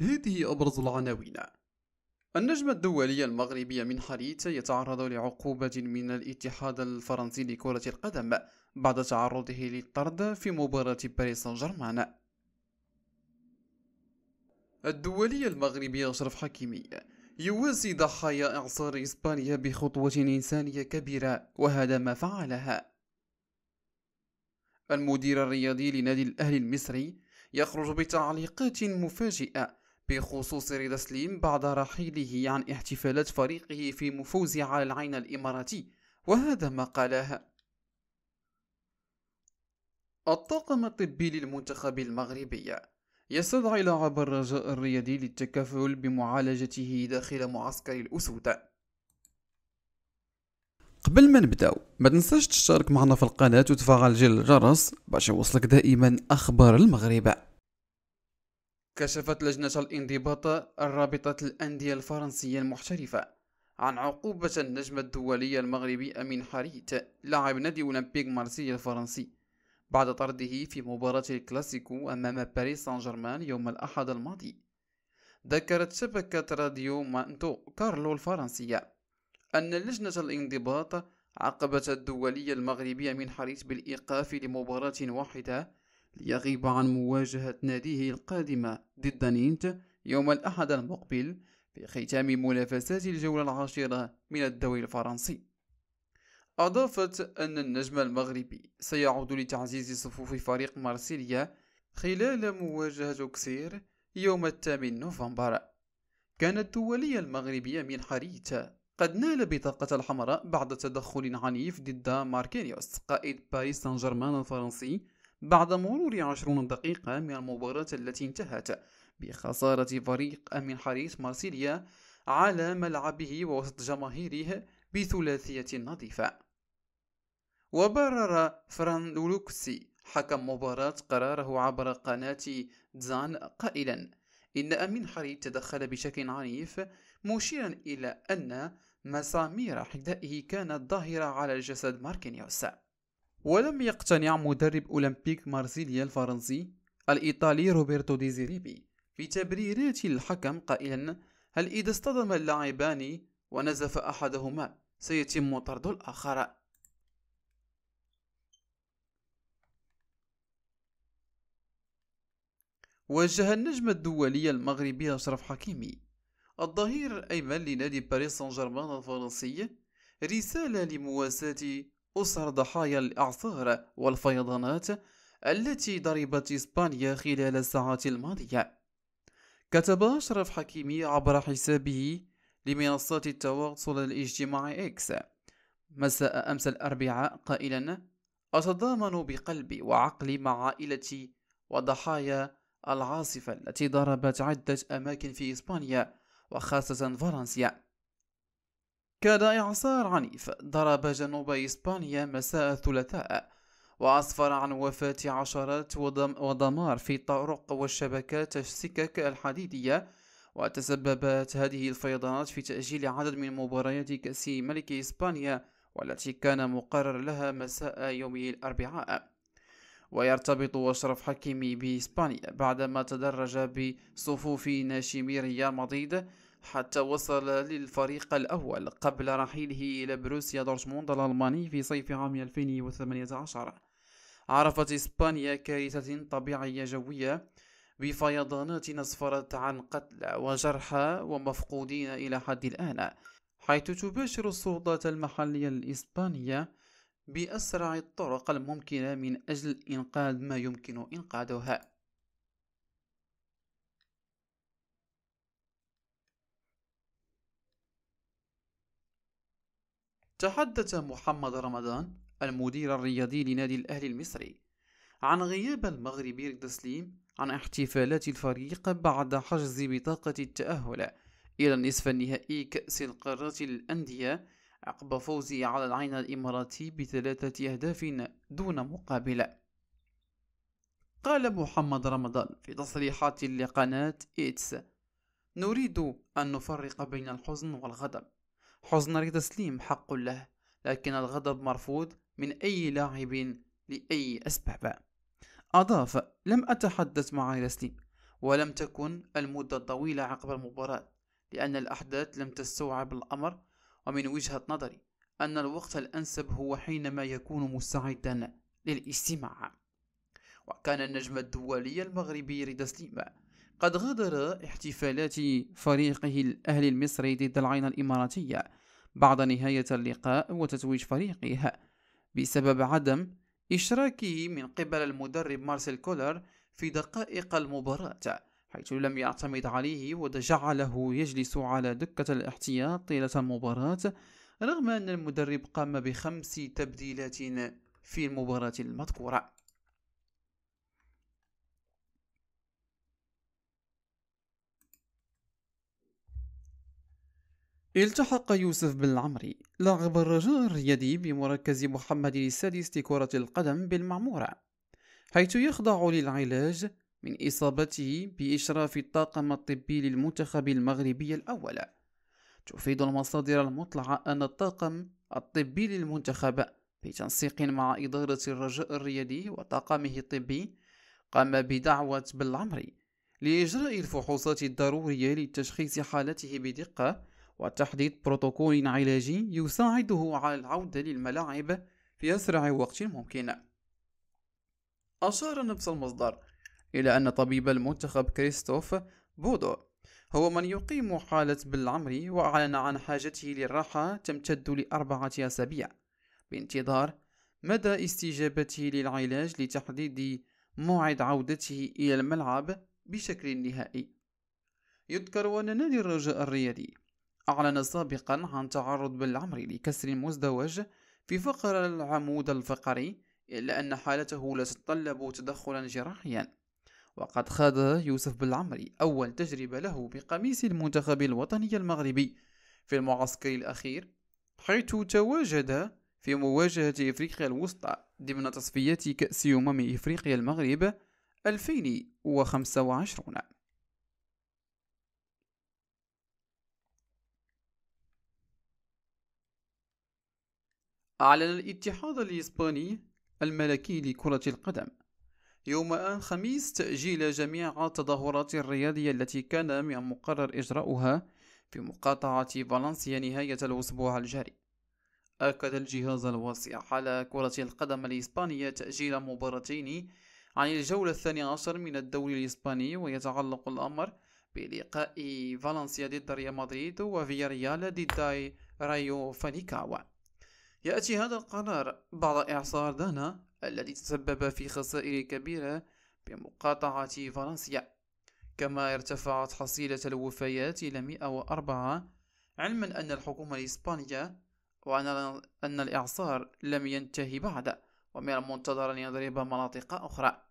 هذه أبرز العناوين النجم الدولي المغربي حريت يتعرض لعقوبة من الاتحاد الفرنسي لكرة القدم بعد تعرضه للطرد في مباراة باريس سان جيرمان الدولي المغربي أشرف حكيمي يوازي ضحايا إعصار إسبانيا بخطوة إنسانية كبيرة وهذا ما فعلها المدير الرياضي لنادي الأهلي المصري يخرج بتعليقات مفاجئة بخصوص رضا سليم بعد رحيله عن احتفالات فريقه في مفوز على العين الإماراتي وهذا ما قالها الطاقم الطبي للمنتخب المغربي يستدعي لاعب الرجاء الرياضي للتكافل بمعالجته داخل معسكر الأسود قبل ما نبداو ما تنساش تشترك معنا في القناة وتفعل جل الجرس باش يوصلك دائما أخبار المغرب كشفت لجنة الانضباط الرابطة الأندية الفرنسية المحترفة عن عقوبة النجم الدولي المغربي أمين حريت لاعب نادي أولمبيك مارسيل الفرنسي بعد طرده في مباراة الكلاسيكو أمام باريس سان جيرمان يوم الأحد الماضي ذكرت شبكة راديو مانتو كارلو الفرنسية أن لجنة الانضباط عاقبت الدولي المغربي أمين حريت بالإيقاف لمباراة واحدة يغيب عن مواجهة ناديه القادمة ضد نينت يوم الأحد المقبل في ختام منافسات الجولة العاشرة من الدوري الفرنسي أضافت أن النجم المغربي سيعود لتعزيز صفوف فريق مارسيليا خلال مواجهة أكسير يوم الثامن نوفمبر كان الدولي المغربي من حريتا قد نال بطاقة الحمراء بعد تدخل عنيف ضد ماركينيوس قائد باريس سان جيرمان الفرنسي بعد مرور عشرون دقيقة من المباراة التي انتهت بخسارة فريق أمين حريس مارسيليا على ملعبه ووسط جماهيره بثلاثية نظيفة وبرر فران لوكسي حكم مباراة قراره عبر قناة زان قائلا إن أمين حريت تدخل بشكل عنيف مشيرا إلى أن مسامير حذائه كانت ظاهرة على جسد ماركينيوس ولم يقتنع مدرب أولمبيك مارسيليا الفرنسي الإيطالي روبرتو ديزيريبي بتبريرات الحكم قائلا هل إذا اصطدم اللاعبان ونزف أحدهما سيتم طرد الآخر وجه النجم الدولي المغربي أشرف حكيمي الظهير الأيمن لنادي باريس سان جيرمان الفرنسي رسالة لمواساة أسر ضحايا الأعصار والفيضانات التي ضربت إسبانيا خلال الساعات الماضية كتب أشرف حكيمي عبر حسابه لمنصات التواصل الاجتماعي إكس مساء أمس الأربعاء قائلا أتضامن بقلبي وعقلي مع عائلتي وضحايا العاصفة التي ضربت عدة أماكن في إسبانيا وخاصة فرنسا كاد إعصار عنيف ضرب جنوب إسبانيا مساء الثلاثاء وأسفر عن وفاة عشرات وضم ودمار في الطرق والشبكات السكك الحديدية وتسببت هذه الفيضانات في تأجيل عدد من مباريات كأس ملك إسبانيا والتي كان مقرر لها مساء يوم الأربعاء ويرتبط أشرف حكيمي بإسبانيا بعدما تدرج بصفوف ناشمي ريال مدريد حتى وصل للفريق الأول قبل رحيله إلى بروسيا دورتموند الألماني في صيف عام 2018 عرفت إسبانيا كارثة طبيعية جوية بفيضانات أسفرت عن قتلى وجرحى ومفقودين إلى حد الآن حيث تباشر السلطات المحلية الإسبانية بأسرع الطرق الممكنة من أجل إنقاذ ما يمكن إنقاذها تحدث محمد رمضان المدير الرياضي لنادي الأهلي المصري عن غياب المغربي تسليم عن احتفالات الفريق بعد حجز بطاقة التأهل إلى نصف النهائي كأس القارات الأندية عقب فوزه على العين الإماراتي بثلاثة أهداف دون مقابل قال محمد رمضان في تصريحات لقناة إيتس نريد أن نفرق بين الحزن والغضب حزن سليم حق له لكن الغضب مرفوض من أي لاعب لأي أسباب أضاف لم أتحدث مع تسليم ولم تكن المدة طويلة عقب المباراة لأن الأحداث لم تستوعب الأمر ومن وجهة نظري أن الوقت الأنسب هو حينما يكون مستعدا للاستماع وكان النجم الدولي المغربي رضا سليمان قد غادر احتفالات فريقه الأهلي المصري ضد العين الإماراتية بعد نهاية اللقاء وتتويج فريقه بسبب عدم إشراكه من قبل المدرب مارسيل كولر في دقائق المباراة حيث لم يعتمد عليه وجعله يجلس على دكة الاحتياط طيلة المباراة رغم أن المدرب قام بخمس تبديلات في المباراة المذكورة التحق يوسف بالعمري لاعب الرجاء الرياضي بمركز محمد السادس لكرة القدم بالمعمورة حيث يخضع للعلاج من إصابته بإشراف الطاقم الطبي للمنتخب المغربي الأول تفيد المصادر المطلعة أن الطاقم الطبي للمنتخب بتنسيق مع إدارة الرجاء الرياضي وطاقمه الطبي قام بدعوة بالعمري لإجراء الفحوصات الضرورية لتشخيص حالته بدقة وتحديد بروتوكول علاجي يساعده على العودة للملاعب في أسرع وقت ممكن أشار نفس المصدر إلى أن طبيب المنتخب كريستوف بودو هو من يقيم حالة بالعمري وأعلن عن حاجته للراحة تمتد لأربعة أسابيع بانتظار مدى استجابته للعلاج لتحديد موعد عودته إلى الملعب بشكل نهائي يذكر أن نادي الرجاء الرياضي أعلن سابقا عن تعرض بالعمر لكسر مزدوج في فقر العمود الفقري إلا أن حالته لا تتطلب تدخلا جراحيا وقد خاض يوسف بالعمري أول تجربة له بقميص المنتخب الوطني المغربي في المعسكر الأخير حيث تواجد في مواجهة إفريقيا الوسطى ضمن تصفيات كأس أمم إفريقيا المغرب 2025 أعلن الاتحاد الإسباني الملكي لكرة القدم يوم الخميس تأجيل جميع التظاهرات الرياضية التي كان من المقرر إجراؤها في مقاطعة فالنسيا نهاية الأسبوع الجاري أكد الجهاز الواسع على كرة القدم الإسبانية تأجيل مباراتين عن الجولة الثانية عشر من الدوري الإسباني ويتعلق الأمر بلقاء فالنسيا ضد ريال مدريد وفياريال ضد رايو فانيكاوا يأتي هذا القرار بعد إعصار دانا الذي تسبب في خسائر كبيرة بمقاطعة فرنسا كما ارتفعت حصيلة الوفيات إلى 104 علما أن الحكومة الإسبانية وأن أن الإعصار لم ينتهي بعد ومن المنتظر أن يضرب مناطق أخرى